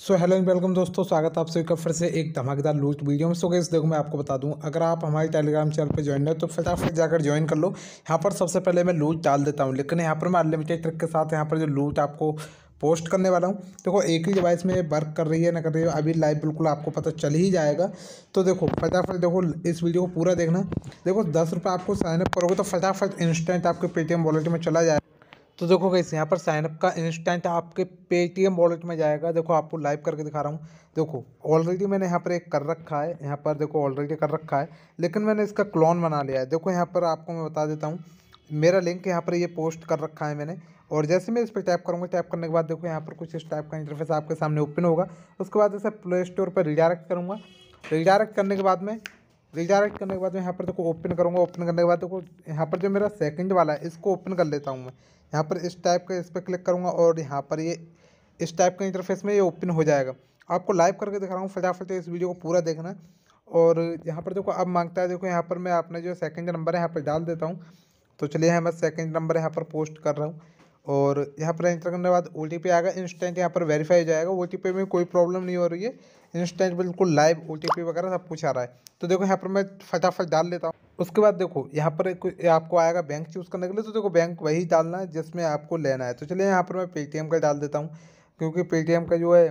so hello and welcome दोस्तों स्वागत है आप सभी का फिर से एक धमाकेदार लूट वीडियो में सो गई देखो मैं आपको बता दूं अगर आप हमारे टेलीग्राम चैनल पर ज्वाइन है तो फटाफट जाकर ज्वाइन कर लो यहाँ पर सबसे पहले मैं लूट डाल देता हूँ लेकिन यहाँ पर मैं अनलिमिटेड ट्रिक के साथ यहाँ पर जो लूट आपको पोस्ट करने वाला हूँ देखो एक ही डिवाइस में वर्क कर रही है ना कर रही है अभी लाइव बिल्कुल आपको पता चल ही जाएगा तो देखो फटाफट देखो इस वीडियो को पूरा देखना देखो दस रुपये आपको साइनअप करोगे तो फटाफट इंस्टेंट आपके पेटीएम वॉलेट में चला जाएगा तो देखो गई यहाँ पर साइनअप का इंस्टेंट आपके पेटीएम वॉलेट में जाएगा देखो आपको लाइव करके दिखा रहा हूँ देखो ऑलरेडी मैंने यहाँ पर एक कर रखा है यहाँ पर देखो ऑलरेडी कर रखा है लेकिन मैंने इसका क्लोन बना लिया है देखो यहाँ पर आपको मैं बता देता हूँ मेरा लिंक यहाँ पर ये पोस्ट कर रखा है मैंने और जैसे मैं इस पर टैप करूँगा टैप करने के बाद देखो यहाँ पर कुछ इस टाइप का इंटरफेस आपके सामने ओपन होगा उसके बाद इसे प्ले स्टोर पर रिडायरेक्ट करूँगा रिडायरेक्ट करने के बाद में रिडायरेक्ट करने के बाद यहाँ पर देखो ओपन करूँगा ओपन करने के बाद देखो यहाँ पर जो मेरा सेकंड वाला है इसको ओपन कर लेता हूँ मैं यहाँ पर इस टाइप का इस पर क्लिक करूँगा और यहाँ पर ये इस टाइप का इंटरफेस में ये ओपन हो जाएगा आपको लाइव करके दिखा रहा हूँ फटाफट इस वीडियो को पूरा देखना और यहाँ पर देखो अब मांगता है देखो यहाँ पर मैं अपना जो सेकंड नंबर है यहाँ पर डाल देता हूँ तो चलिए मैं सेकंड नंबर यहाँ पर पोस्ट कर रहा हूँ और यहाँ पर एंटर करने के बाद ओ टी पी आएगा इंस्टेंट यहाँ पर वेरीफाई हो जाएगा ओ टी पी में कोई प्रॉब्लम नहीं हो रही है इंस्टेंट बिल्कुल लाइव ओ वगैरह सब कुछ आ रहा है तो देखो यहाँ पर मैं फटाफट डाल लेता हूँ उसके बाद देखो यहाँ पर आपको आएगा बैंक चूज़ करने के लिए तो देखो बैंक वही डालना है जिसमें आपको लेना है तो चलिए यहाँ पर मैं पेटीएम का डाल देता हूँ क्योंकि पेटीएम का जो है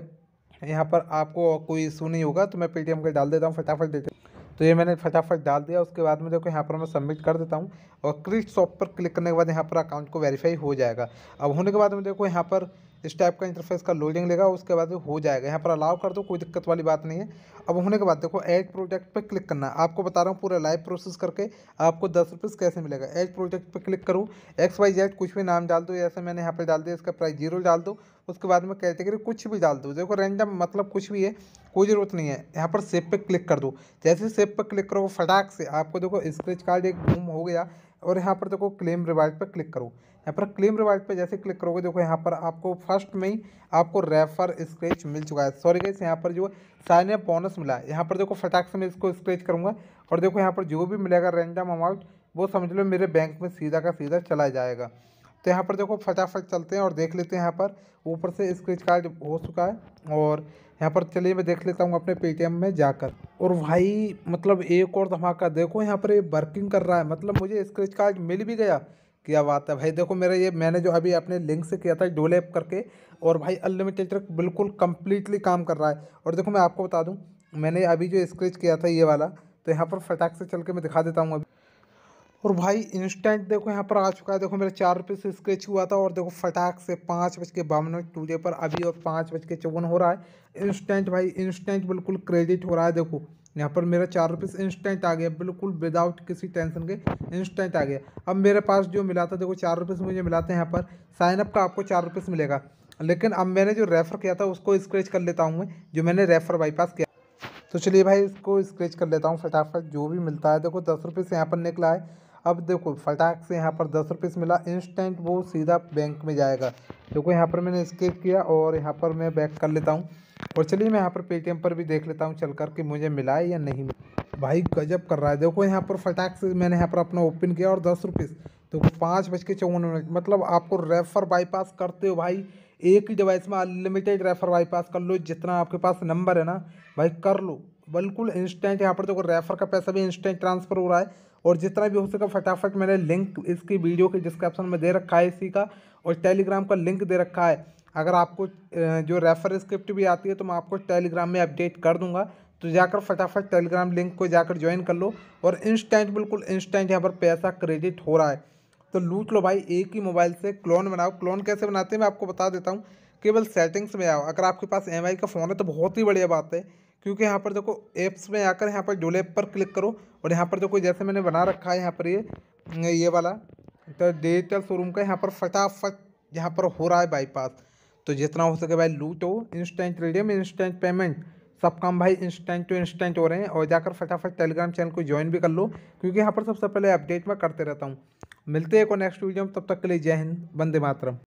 यहाँ पर आपको कोई इशू नहीं होगा तो मैं पेटीएम का डाल देता हूँ फटाफट देते तो ये मैंने फटाफट डाल दिया उसके बाद में देखो यहाँ पर मैं सबमिट कर देता हूँ और क्रिएट शॉप पर क्लिक करने के बाद यहाँ पर अकाउंट को वेरीफाई हो जाएगा अब होने के बाद में देखो यहाँ पर इस टाइप का इंटरफेस का लोडिंग लेगा उसके बाद हो जाएगा यहाँ पर अलाउ कर दो कोई दिक्कत वाली बात नहीं है अब होने के बाद देखो एड प्रोजेक्ट पर क्लिक करना आपको बता रहा हूँ पूरा लाइव प्रोसेस करके आपको दस रुपीज़ कैसे मिलेगा एड प्रोजेक्ट पर क्लिक करूँ एक्स वाई जेड कुछ भी नाम डाल दो ऐसे मैंने यहाँ पर डाल दिया इसका प्राइस जीरो डाल दो उसके बाद में कैटेगरी कुछ भी डाल दो देखो रेंडम मतलब कुछ भी है कोई ज़रूरत नहीं है यहाँ पर सेप पे क्लिक कर दो जैसे सेप पे क्लिक करो फटाक से आपको देखो स्क्रेच कार्ड एक घूम हो गया और यहाँ पर देखो क्लेम रिवार्ड पर क्लिक करो यहाँ पर क्लेम रिवार्ड पर जैसे क्लिक करोगे देखो यहाँ पर आपको फर्स्ट में ही आपको रेफर स्क्रेच मिल चुका है सॉरी गैस यहाँ पर जो साइन अप बोनस मिला है यहाँ पर देखो फटाक से मैं इसको स्क्रेच करूँगा और देखो यहाँ पर जो भी मिलेगा रेंडम अमाउंट वो समझ लो मेरे बैंक में सीधा का सीधा चला जाएगा तो यहाँ पर देखो फटाफट चलते हैं और देख लेते हैं यहाँ पर ऊपर से स्क्रेच कार्ड हो चुका है और यहाँ पर चलिए मैं देख लेता हूँ अपने पेटीएम में जाकर और भाई मतलब एक और धमाका देखो यहाँ पर ये वर्किंग कर रहा है मतलब मुझे स्क्रीच कार्ड मिल भी गया क्या बात है भाई देखो मेरा ये मैंने जो अभी अपने लिंक से किया था डोलेप करके और भाई अनलिमिटेड ट्रक बिल्कुल कम्प्लीटली काम कर रहा है और देखो मैं आपको बता दूँ मैंने अभी जो स्क्रीच किया था ये वाला तो यहाँ पर फटाक से चल के मैं दिखा देता हूँ अभी और भाई इंस्टेंट देखो यहाँ पर आ चुका है देखो मेरा चार रुपये से स्क्रेच हुआ था और देखो फटाक से पाँच बज के बावन टूजे पर अभी और पाँच बज के चौवन हो रहा है इंस्टेंट भाई इंस्टेंट बिल्कुल क्रेडिट हो रहा है देखो यहाँ पर मेरा चार रुपये इंस्टेंट आ गया बिल्कुल विदाउट किसी टेंशन के इंस्टेंट आ गया अब मेरे पास जो मिला था देखो चार रुपये मुझे मिला था यहाँ पर साइनअप का आपको चार रुपये मिलेगा लेकिन अब मैंने जो रेफ़र किया था उसको स्क्रेच कर लेता हूँ मैं जो मैंने रेफ़र बाईपास किया तो चलिए भाई इसको स्क्रेच कर लेता हूँ फटाफट जो भी मिलता है देखो दस रुपये से यहाँ पर निकला है अब देखो फटाक से यहाँ पर दस रुपीस मिला इंस्टेंट वो सीधा बैंक में जाएगा देखो यहाँ पर मैंने स्केप किया और यहाँ पर मैं बैक कर लेता हूँ और चलिए मैं यहाँ पर पेटीएम पर भी देख लेता हूँ चल कर कि मुझे मिला है या नहीं भाई गजब कर रहा है देखो यहाँ पर फटाक से मैंने यहाँ पर अपना ओपन किया और दस रुपीस देखो पाँच बज के चौवन मिनट मतलब आपको रेफर बाईपास करते हो भाई एक ही डिवाइस में अनलिमिटेड रेफर बाईपास कर लो जितना आपके पास नंबर है ना भाई कर लो बिल्कुल इंस्टेंट यहाँ पर देखो रेफर का पैसा भी इंस्टेंट ट्रांसफ़र हो रहा है और जितना भी हो सका फटाफट मैंने लिंक इसकी वीडियो के डिस्क्रिप्शन में दे रखा है इसी का और टेलीग्राम का लिंक दे रखा है अगर आपको जो रेफर स्क्रिप्ट भी आती है तो मैं आपको टेलीग्राम में अपडेट कर दूंगा तो जाकर फटाफट टेलीग्राम लिंक को जाकर ज्वाइन कर लो और इंस्टेंट बिल्कुल इंस्टेंट यहाँ पर पैसा क्रेडिट हो रहा है तो लूट लो भाई एक ही मोबाइल से क्लोन बनाओ क्लोन कैसे बनाते हैं मैं आपको बता देता हूँ केवल सेटिंग्स में आओ अगर आपके पास एम का फ़ोन है तो बहुत ही बढ़िया बात है क्योंकि यहाँ पर देखो ऐप्स में आकर यहाँ पर डोल पर क्लिक करो और यहाँ पर देखो जैसे मैंने बना रखा है यहाँ पर ये ये वाला तो डिजिटल शोरूम का यहाँ पर फटाफट यहाँ पर हो रहा है बाईपास तो जितना हो सके भाई लूटो इंस्टेंट रेडियम इंस्टेंट पेमेंट सब काम भाई इंस्टेंट टू इंस्टेंट हो रहे हैं और जाकर फटाफट टेलीग्राम चैनल को ज्वाइन भी कर लो क्योंकि यहाँ पर सबसे पहले अपडेट मैं करते रहता हूँ मिलते हैं को नेक्स्ट वीडियो में तब तक के लिए जय हिंद वंदे मातरम